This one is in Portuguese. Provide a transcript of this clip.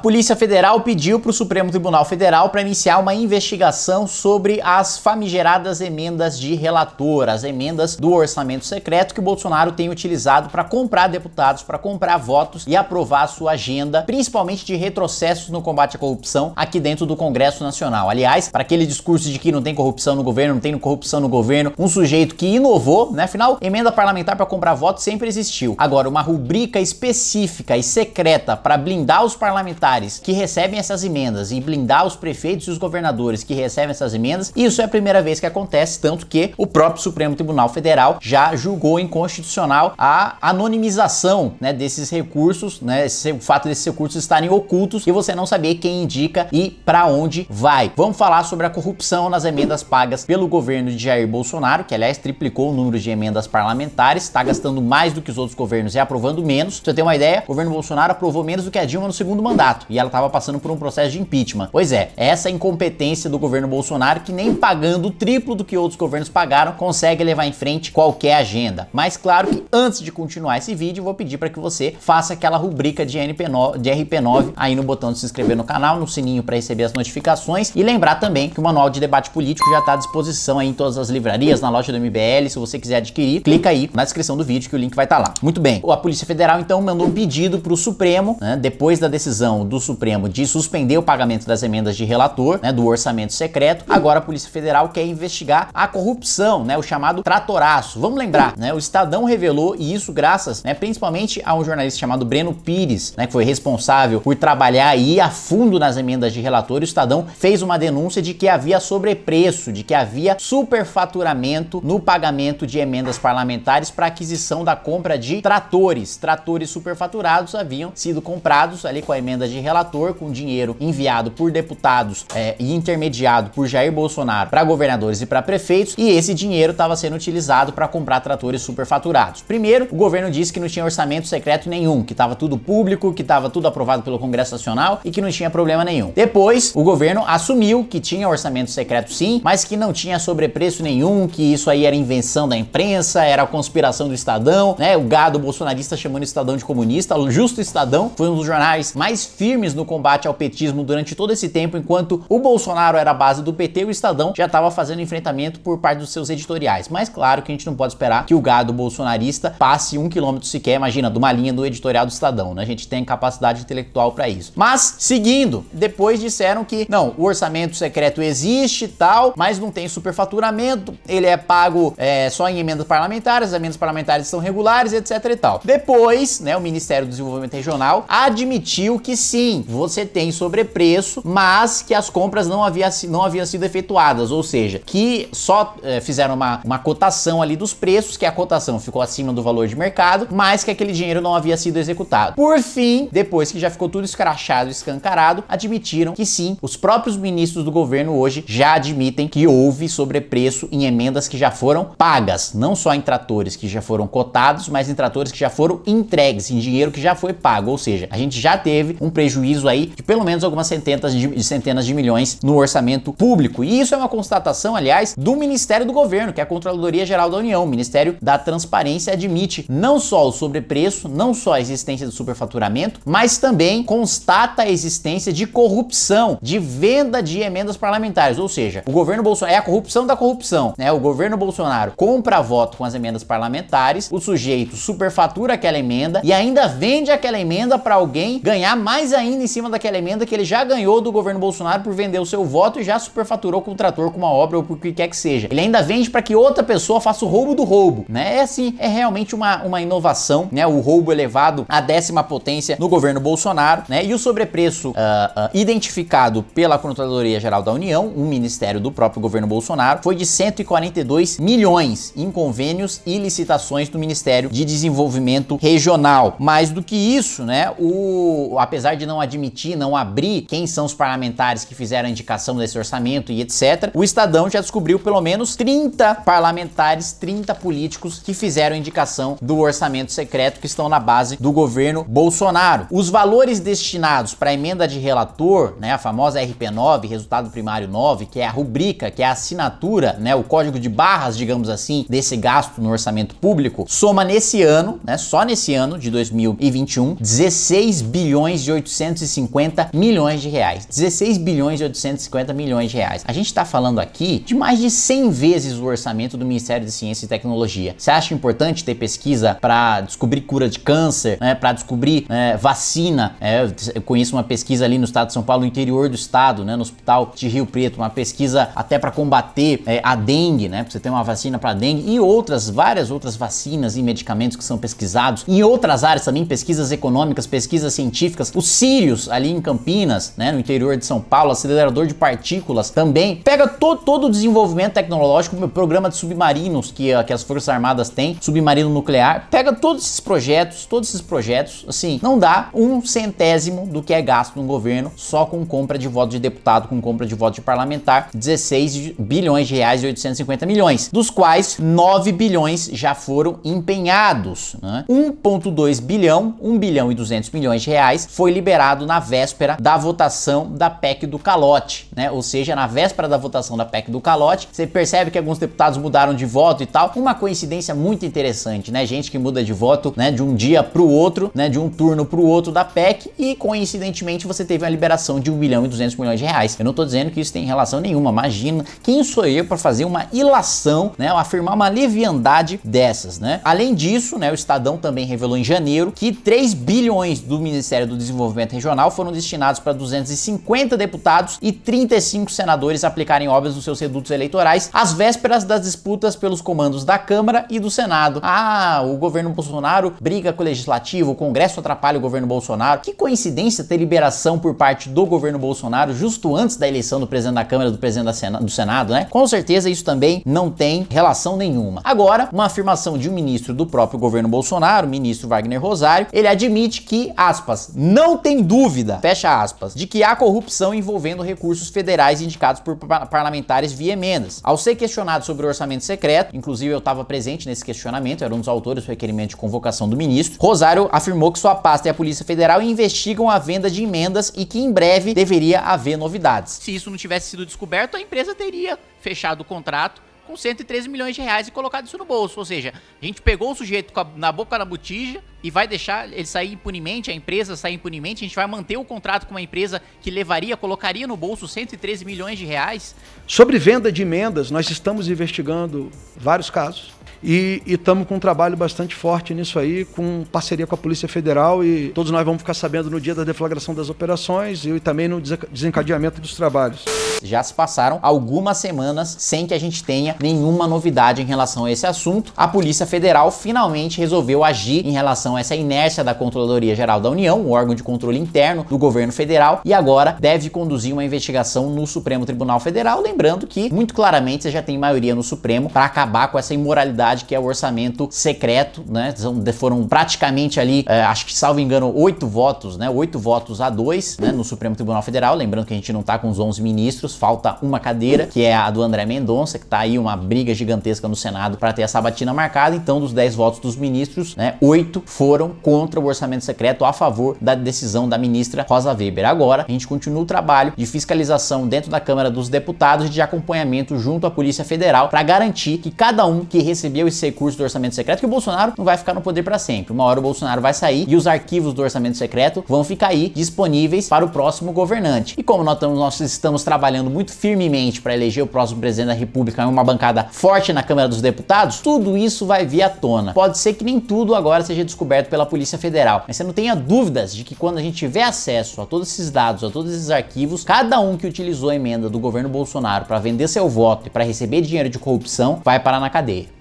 Polícia Federal pediu para o Supremo Tribunal Federal para iniciar uma investigação sobre as famigeradas emendas de relator, as emendas do orçamento secreto que Bolsonaro tem utilizado para comprar deputados, para comprar votos e aprovar sua agenda, principalmente de retrocessos no combate à corrupção aqui dentro do Congresso Nacional. Aliás, para aquele discurso de que não tem corrupção no governo, não tem corrupção no governo, um sujeito que inovou, né? Afinal, emenda parlamentar para comprar votos sempre existiu. Agora, uma rubrica específica e secreta para blindar os parlamentares parlamentares que recebem essas emendas e blindar os prefeitos e os governadores que recebem essas emendas, isso é a primeira vez que acontece, tanto que o próprio Supremo Tribunal Federal já julgou inconstitucional a anonimização né, desses recursos, né, esse, o fato desses recursos estarem ocultos e você não saber quem indica e para onde vai. Vamos falar sobre a corrupção nas emendas pagas pelo governo de Jair Bolsonaro, que aliás triplicou o número de emendas parlamentares, está gastando mais do que os outros governos e aprovando menos. Pra você tem uma ideia, o governo Bolsonaro aprovou menos do que a Dilma no segundo mandato e ela estava passando por um processo de impeachment. Pois é, essa incompetência do governo Bolsonaro que nem pagando o triplo do que outros governos pagaram consegue levar em frente qualquer agenda. Mas claro que antes de continuar esse vídeo, vou pedir para que você faça aquela rubrica de, NP9, de RP9 aí no botão de se inscrever no canal, no sininho para receber as notificações e lembrar também que o manual de debate político já está à disposição aí em todas as livrarias, na loja do MBL, se você quiser adquirir, clica aí na descrição do vídeo que o link vai estar tá lá. Muito bem. A Polícia Federal então mandou um pedido para o Supremo, né, depois da decisão do Supremo de suspender o pagamento das emendas de relator, né, do orçamento secreto, agora a Polícia Federal quer investigar a corrupção, né, o chamado tratoraço. Vamos lembrar, né, o Estadão revelou, e isso graças, né, principalmente a um jornalista chamado Breno Pires, né, que foi responsável por trabalhar aí a fundo nas emendas de relator, o Estadão fez uma denúncia de que havia sobrepreço, de que havia superfaturamento no pagamento de emendas parlamentares para aquisição da compra de tratores. Tratores superfaturados haviam sido comprados ali com a emenda de de relator com dinheiro enviado por deputados é, e intermediado por Jair Bolsonaro para governadores e para prefeitos, e esse dinheiro estava sendo utilizado para comprar tratores superfaturados. Primeiro, o governo disse que não tinha orçamento secreto nenhum, que estava tudo público, que estava tudo aprovado pelo Congresso Nacional e que não tinha problema nenhum. Depois, o governo assumiu que tinha orçamento secreto sim, mas que não tinha sobrepreço nenhum, que isso aí era invenção da imprensa, era conspiração do Estadão, né? O gado bolsonarista chamando o Estadão de comunista, o justo Estadão foi um dos jornais mais firmes firmes no combate ao petismo durante todo esse tempo, enquanto o Bolsonaro era a base do PT, o Estadão já estava fazendo enfrentamento por parte dos seus editoriais. Mas claro que a gente não pode esperar que o gado bolsonarista passe um quilômetro sequer, imagina, de uma linha do editorial do Estadão, né? A gente tem capacidade intelectual para isso. Mas, seguindo, depois disseram que, não, o orçamento secreto existe e tal, mas não tem superfaturamento, ele é pago é, só em emendas parlamentares, as emendas parlamentares são regulares, etc e tal. Depois, né, o Ministério do Desenvolvimento Regional admitiu que sim, sim, você tem sobrepreço, mas que as compras não, havia, não haviam sido efetuadas, ou seja, que só é, fizeram uma, uma cotação ali dos preços, que a cotação ficou acima do valor de mercado, mas que aquele dinheiro não havia sido executado. Por fim, depois que já ficou tudo escrachado, escancarado, admitiram que sim, os próprios ministros do governo hoje já admitem que houve sobrepreço em emendas que já foram pagas, não só em tratores que já foram cotados, mas em tratores que já foram entregues, em dinheiro que já foi pago, ou seja, a gente já teve um prejuízo prejuízo aí de pelo menos algumas centenas de, centenas de milhões no orçamento público. E isso é uma constatação, aliás, do Ministério do Governo, que é a Controladoria Geral da União. O Ministério da Transparência admite não só o sobrepreço, não só a existência do superfaturamento, mas também constata a existência de corrupção, de venda de emendas parlamentares. Ou seja, o governo Bolsonaro é a corrupção da corrupção, né? O governo Bolsonaro compra voto com as emendas parlamentares, o sujeito superfatura aquela emenda e ainda vende aquela emenda para alguém ganhar mais mais ainda em cima daquela emenda que ele já ganhou do governo Bolsonaro por vender o seu voto e já superfaturou com o trator, com uma obra ou por que quer que seja. Ele ainda vende para que outra pessoa faça o roubo do roubo, né? É assim, é realmente uma, uma inovação, né? O roubo elevado à décima potência no governo Bolsonaro, né? E o sobrepreço uh, uh, identificado pela Controladoria Geral da União, um ministério do próprio governo Bolsonaro, foi de 142 milhões em convênios e licitações do Ministério de Desenvolvimento Regional. Mais do que isso, né? O apesar de não admitir, não abrir quem são os parlamentares que fizeram a indicação desse orçamento e etc., o Estadão já descobriu pelo menos 30 parlamentares, 30 políticos que fizeram a indicação do orçamento secreto que estão na base do governo Bolsonaro. Os valores destinados para a emenda de relator, né, a famosa RP9, resultado primário 9, que é a rubrica, que é a assinatura, né, o código de barras, digamos assim, desse gasto no orçamento público, soma nesse ano, né, só nesse ano de 2021, 16 bilhões e 800 850 milhões de reais. 16 bilhões e 850 milhões de reais. A gente está falando aqui de mais de 100 vezes o orçamento do Ministério de Ciência e Tecnologia. Você acha importante ter pesquisa para descobrir cura de câncer, né, para descobrir é, vacina? É, eu conheço uma pesquisa ali no estado de São Paulo, no interior do estado, né, no hospital de Rio Preto, uma pesquisa até para combater é, a dengue, né? Você tem uma vacina para dengue e outras, várias outras vacinas e medicamentos que são pesquisados. Em outras áreas também, pesquisas econômicas, pesquisas científicas. Sirius, ali em Campinas, né, no interior de São Paulo, acelerador de partículas também, pega to todo o desenvolvimento tecnológico, o programa de submarinos que, que as Forças Armadas têm, submarino nuclear, pega todos esses projetos, todos esses projetos, assim, não dá um centésimo do que é gasto no governo só com compra de voto de deputado, com compra de voto de parlamentar, 16 bilhões de reais e 850 milhões, dos quais 9 bilhões já foram empenhados, né? 1.2 bilhão, 1 bilhão e 200 milhões de reais foi liberado liberado na véspera da votação da PEC do calote, né? Ou seja, na véspera da votação da PEC do calote, você percebe que alguns deputados mudaram de voto e tal. Uma coincidência muito interessante, né? Gente que muda de voto, né, de um dia para o outro, né, de um turno para o outro da PEC e coincidentemente você teve a liberação de 1 milhão e 200 milhões de reais. Eu não tô dizendo que isso tem relação nenhuma, imagina. Quem sou eu para fazer uma ilação, né, afirmar uma leviandade dessas, né? Além disso, né, o Estadão também revelou em janeiro que 3 bilhões do Ministério do Desenvolvimento desenvolvimento regional foram destinados para 250 deputados e 35 senadores aplicarem obras nos seus redutos eleitorais às vésperas das disputas pelos comandos da Câmara e do Senado. Ah, o governo Bolsonaro briga com o legislativo, o Congresso atrapalha o governo Bolsonaro. Que coincidência ter liberação por parte do governo Bolsonaro justo antes da eleição do presidente da Câmara e do presidente Sena do Senado, né? Com certeza isso também não tem relação nenhuma. Agora, uma afirmação de um ministro do próprio governo Bolsonaro, o ministro Wagner Rosário, ele admite que, aspas, não tem tem dúvida, fecha aspas, de que há corrupção envolvendo recursos federais indicados por parlamentares via emendas. Ao ser questionado sobre o orçamento secreto, inclusive eu estava presente nesse questionamento, era um dos autores do requerimento de convocação do ministro, Rosário afirmou que sua pasta e é a Polícia Federal investigam a venda de emendas e que em breve deveria haver novidades. Se isso não tivesse sido descoberto, a empresa teria fechado o contrato com 113 milhões de reais e colocado isso no bolso. Ou seja, a gente pegou o sujeito a, na boca na botija e vai deixar ele sair impunemente, a empresa sair impunemente, a gente vai manter o contrato com uma empresa que levaria, colocaria no bolso 113 milhões de reais. Sobre venda de emendas, nós estamos investigando vários casos. E estamos com um trabalho bastante forte nisso aí, com parceria com a Polícia Federal e todos nós vamos ficar sabendo no dia da deflagração das operações e também no desencadeamento dos trabalhos. Já se passaram algumas semanas sem que a gente tenha nenhuma novidade em relação a esse assunto. A Polícia Federal finalmente resolveu agir em relação a essa inércia da Controladoria Geral da União, o órgão de controle interno do governo federal, e agora deve conduzir uma investigação no Supremo Tribunal Federal. Lembrando que, muito claramente, você já tem maioria no Supremo para acabar com essa imoralidade que é o orçamento secreto, né? São, foram praticamente ali, é, acho que salvo engano, oito votos, né? Oito votos a dois, né? No Supremo Tribunal Federal. Lembrando que a gente não tá com os 11 ministros, falta uma cadeira, que é a do André Mendonça, que tá aí uma briga gigantesca no Senado para ter a sabatina marcada. Então, dos 10 votos dos ministros, né? Oito foram contra o orçamento secreto a favor da decisão da ministra Rosa Weber. Agora, a gente continua o trabalho de fiscalização dentro da Câmara dos Deputados e de acompanhamento junto à Polícia Federal para garantir que cada um que recebia conseguiu esse recurso do orçamento secreto, que o Bolsonaro não vai ficar no poder para sempre. Uma hora o Bolsonaro vai sair e os arquivos do orçamento secreto vão ficar aí disponíveis para o próximo governante. E como nós estamos trabalhando muito firmemente para eleger o próximo presidente da República em uma bancada forte na Câmara dos Deputados, tudo isso vai vir à tona. Pode ser que nem tudo agora seja descoberto pela Polícia Federal, mas você não tenha dúvidas de que quando a gente tiver acesso a todos esses dados, a todos esses arquivos, cada um que utilizou a emenda do governo Bolsonaro para vender seu voto e para receber dinheiro de corrupção vai parar na cadeia.